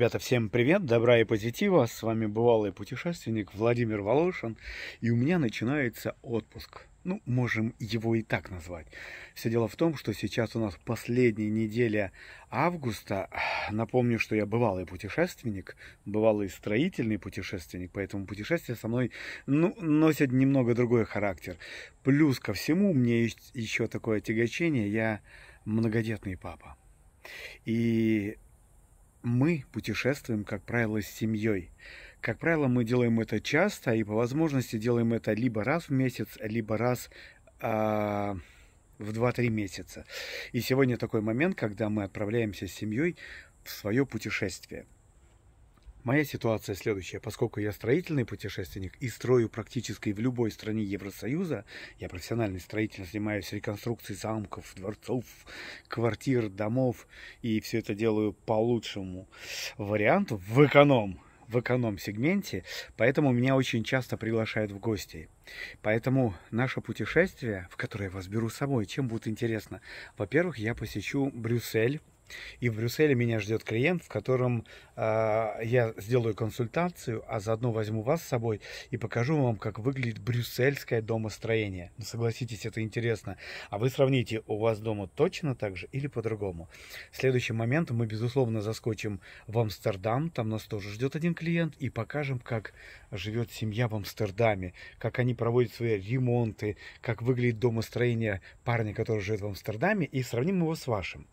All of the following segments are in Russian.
Ребята, всем привет, добра и позитива, с вами бывалый путешественник Владимир Волошин, и у меня начинается отпуск. Ну, можем его и так назвать. Все дело в том, что сейчас у нас последняя неделя августа. Напомню, что я бывалый путешественник, бывалый строительный путешественник, поэтому путешествия со мной ну, носят немного другой характер. Плюс ко всему, у меня есть еще такое тяготение: я многодетный папа. И мы путешествуем, как правило, с семьей. Как правило, мы делаем это часто и по возможности делаем это либо раз в месяц, либо раз э, в 2-3 месяца. И сегодня такой момент, когда мы отправляемся с семьей в свое путешествие. Моя ситуация следующая. Поскольку я строительный путешественник и строю практически в любой стране Евросоюза, я профессиональный строитель, занимаюсь реконструкцией замков, дворцов, квартир, домов, и все это делаю по лучшему варианту, в эконом, в эконом-сегменте, поэтому меня очень часто приглашают в гости. Поэтому наше путешествие, в которое я вас беру с собой, чем будет интересно? Во-первых, я посещу Брюссель, и в Брюсселе меня ждет клиент, в котором э, я сделаю консультацию, а заодно возьму вас с собой и покажу вам, как выглядит брюссельское домостроение. Ну, согласитесь, это интересно. А вы сравните, у вас дома точно так же или по-другому. Следующим моментом мы, безусловно, заскочим в Амстердам. Там нас тоже ждет один клиент и покажем, как живет семья в Амстердаме, как они проводят свои ремонты, как выглядит домостроение парня, который живет в Амстердаме, и сравним его с вашим.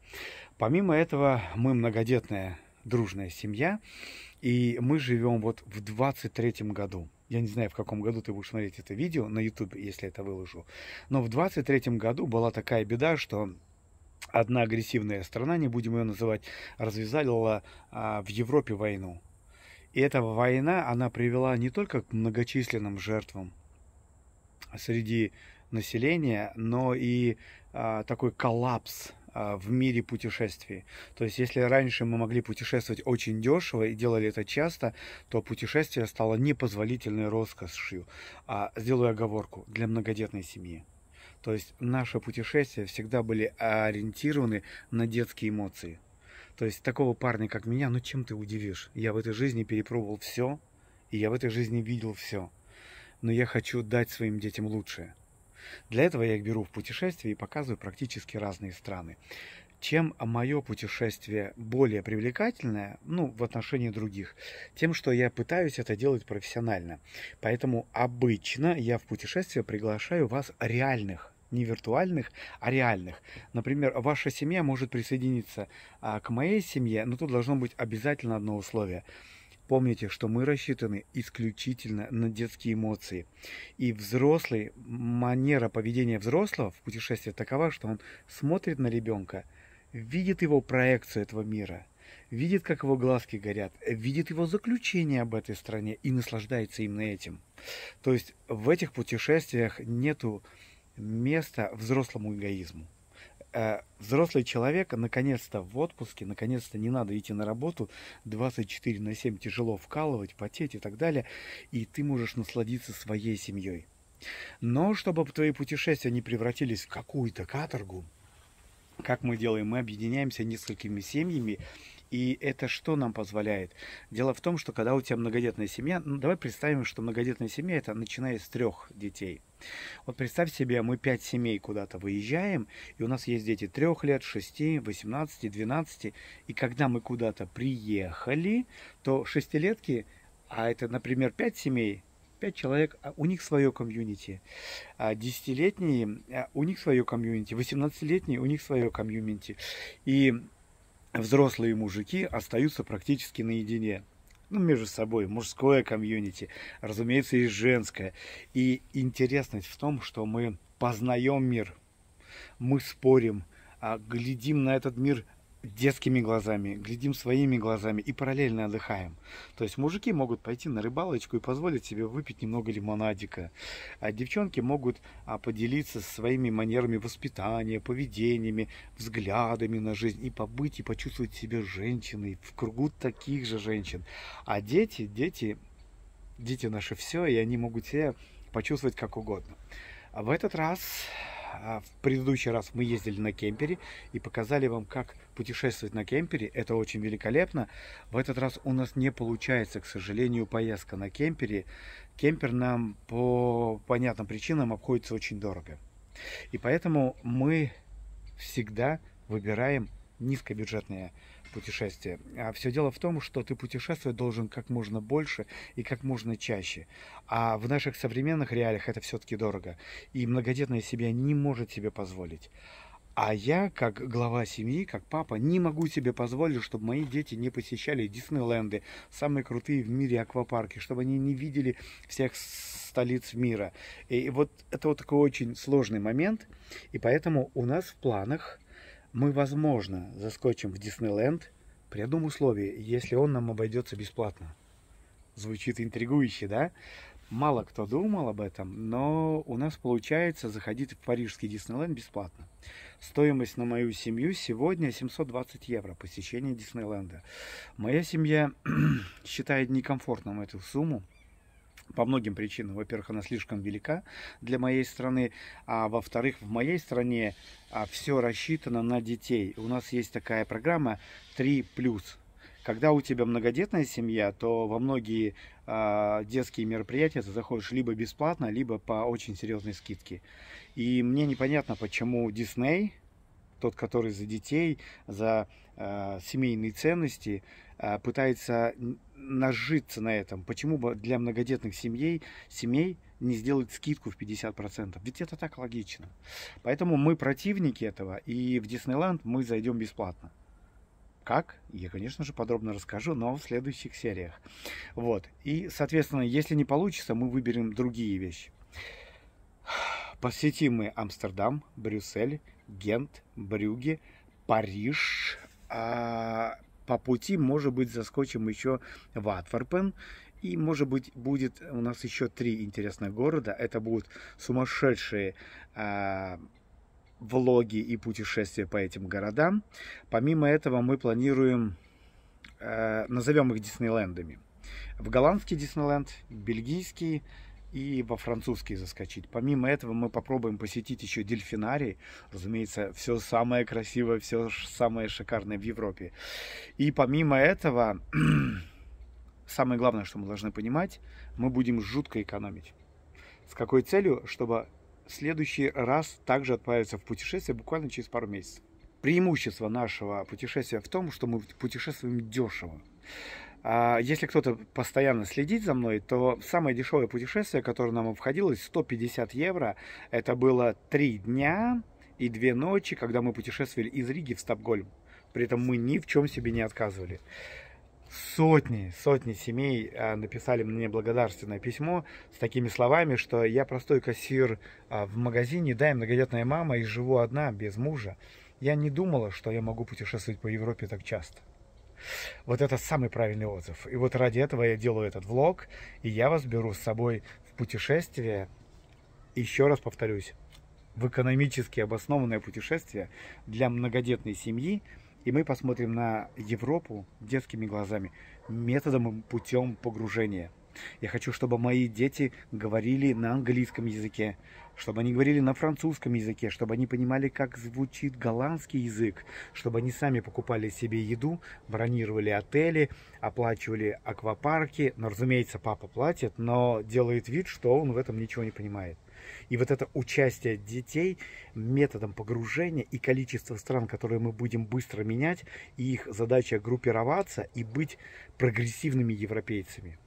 Помимо этого, мы многодетная дружная семья, и мы живем вот в 23-м году. Я не знаю, в каком году ты будешь смотреть это видео на YouTube, если это выложу. Но в 23-м году была такая беда, что одна агрессивная страна, не будем ее называть, развязала а, в Европе войну. И эта война, она привела не только к многочисленным жертвам среди населения, но и а, такой коллапс а, в мире путешествий. То есть, если раньше мы могли путешествовать очень дешево и делали это часто, то путешествие стало непозволительной роскошью. А сделаю оговорку для многодетной семьи. То есть наши путешествия всегда были ориентированы на детские эмоции. То есть такого парня, как меня, ну чем ты удивишь? Я в этой жизни перепробовал все, и я в этой жизни видел все. Но я хочу дать своим детям лучшее. Для этого я их беру в путешествие и показываю практически разные страны. Чем мое путешествие более привлекательное, ну, в отношении других, тем, что я пытаюсь это делать профессионально. Поэтому обычно я в путешествие приглашаю вас реальных не виртуальных, а реальных. Например, ваша семья может присоединиться а, к моей семье, но тут должно быть обязательно одно условие – Помните, что мы рассчитаны исключительно на детские эмоции. И взрослый, манера поведения взрослого в путешествии такова, что он смотрит на ребенка, видит его проекцию этого мира, видит, как его глазки горят, видит его заключение об этой стране и наслаждается именно этим. То есть в этих путешествиях нету места взрослому эгоизму. Э, взрослый человек наконец-то в отпуске, наконец-то не надо идти на работу, 24 на 7 тяжело вкалывать, потеть и так далее, и ты можешь насладиться своей семьей. Но чтобы твои путешествия не превратились в какую-то каторгу, как мы делаем, мы объединяемся несколькими семьями и это что нам позволяет? Дело в том, что когда у тебя многодетная семья, ну давай представим, что многодетная семья это начиная с трех детей. Вот представь себе, мы пять семей куда-то выезжаем, и у нас есть дети трех лет, шести, восемнадцати, двенадцати. и когда мы куда-то приехали, то шестилетки, а это, например, пять семей, пять человек, а у них свое комьюнити. А десятилетние, а у них свое комьюнити. Восемнадцатилетние у них свое комьюнити. И взрослые мужики остаются практически наедине. Ну, между собой, мужское комьюнити, разумеется, и женское. И интересность в том, что мы познаем мир, мы спорим, а глядим на этот мир детскими глазами, глядим своими глазами и параллельно отдыхаем. То есть мужики могут пойти на рыбалочку и позволить себе выпить немного лимонадика, а девчонки могут а, поделиться своими манерами воспитания, поведениями, взглядами на жизнь и побыть и почувствовать себя женщиной в кругу таких же женщин. А дети, дети, дети наши все, и они могут себя почувствовать как угодно. А в этот раз а в предыдущий раз мы ездили на кемпере и показали вам, как путешествовать на кемпере. Это очень великолепно. В этот раз у нас не получается, к сожалению, поездка на кемпере. Кемпер нам по понятным причинам обходится очень дорого. И поэтому мы всегда выбираем низкобюджетные путешествие. А все дело в том, что ты путешествовать должен как можно больше и как можно чаще. А в наших современных реалиях это все-таки дорого. И многодетная семья не может себе позволить. А я, как глава семьи, как папа, не могу себе позволить, чтобы мои дети не посещали Диснейленды, самые крутые в мире аквапарки, чтобы они не видели всех столиц мира. И вот это вот такой очень сложный момент. И поэтому у нас в планах – мы, возможно, заскочим в Диснейленд при одном условии, если он нам обойдется бесплатно. Звучит интригующе, да? Мало кто думал об этом, но у нас получается заходить в парижский Диснейленд бесплатно. Стоимость на мою семью сегодня 720 евро посещение Диснейленда. Моя семья считает некомфортным эту сумму, по многим причинам. Во-первых, она слишком велика для моей страны, а во-вторых, в моей стране а, все рассчитано на детей. У нас есть такая программа 3 плюс. Когда у тебя многодетная семья, то во многие а, детские мероприятия ты заходишь либо бесплатно, либо по очень серьезной скидке. И мне непонятно, почему Дисней тот, который за детей, за э, семейные ценности, э, пытается нажиться на этом. Почему бы для многодетных семей, семей не сделать скидку в 50%? Ведь это так логично. Поэтому мы противники этого, и в Диснейленд мы зайдем бесплатно. Как? Я, конечно же, подробно расскажу, но в следующих сериях. Вот. И, соответственно, если не получится, мы выберем другие вещи. Посетим мы Амстердам, Брюссель, Гент, Брюге, Париж. А по пути, может быть, заскочим еще в Атварпен. И, может быть, будет у нас еще три интересных города. Это будут сумасшедшие а, влоги и путешествия по этим городам. Помимо этого, мы планируем, а, назовем их Диснейлендами. В голландский Диснейленд, бельгийский и во французский заскочить. Помимо этого мы попробуем посетить еще дельфинарий. Разумеется, все самое красивое, все самое шикарное в Европе. И помимо этого, самое главное, что мы должны понимать, мы будем жутко экономить. С какой целью? Чтобы в следующий раз также отправиться в путешествие буквально через пару месяцев. Преимущество нашего путешествия в том, что мы путешествуем дешево. А если кто-то постоянно следит за мной, то самое дешевое путешествие, которое нам обходилось, 150 евро. Это было 3 дня и 2 ночи, когда мы путешествовали из Риги в Стокгольм. При этом мы ни в чем себе не отказывали. Сотни, сотни семей а, написали мне благодарственное письмо с такими словами, что я простой кассир а, в магазине, да, я многодетная мама и живу одна, без мужа. Я не думала, что я могу путешествовать по Европе так часто. Вот это самый правильный отзыв. И вот ради этого я делаю этот влог, и я вас беру с собой в путешествие. Еще раз повторюсь, в экономически обоснованное путешествие для многодетной семьи, и мы посмотрим на Европу детскими глазами, методом и путем погружения – я хочу, чтобы мои дети говорили на английском языке, чтобы они говорили на французском языке, чтобы они понимали, как звучит голландский язык, чтобы они сами покупали себе еду, бронировали отели, оплачивали аквапарки. Но, ну, разумеется, папа платит, но делает вид, что он в этом ничего не понимает. И вот это участие детей методом погружения и количество стран, которые мы будем быстро менять, и их задача группироваться и быть прогрессивными европейцами.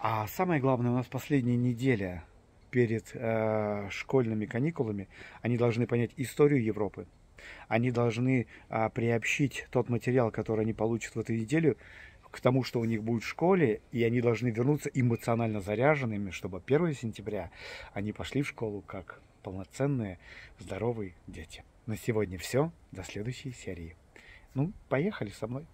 А самое главное, у нас последняя неделя перед э, школьными каникулами, они должны понять историю Европы. Они должны э, приобщить тот материал, который они получат в эту неделю, к тому, что у них будет в школе, и они должны вернуться эмоционально заряженными, чтобы 1 сентября они пошли в школу как полноценные, здоровые дети. На сегодня все. До следующей серии. Ну, поехали со мной.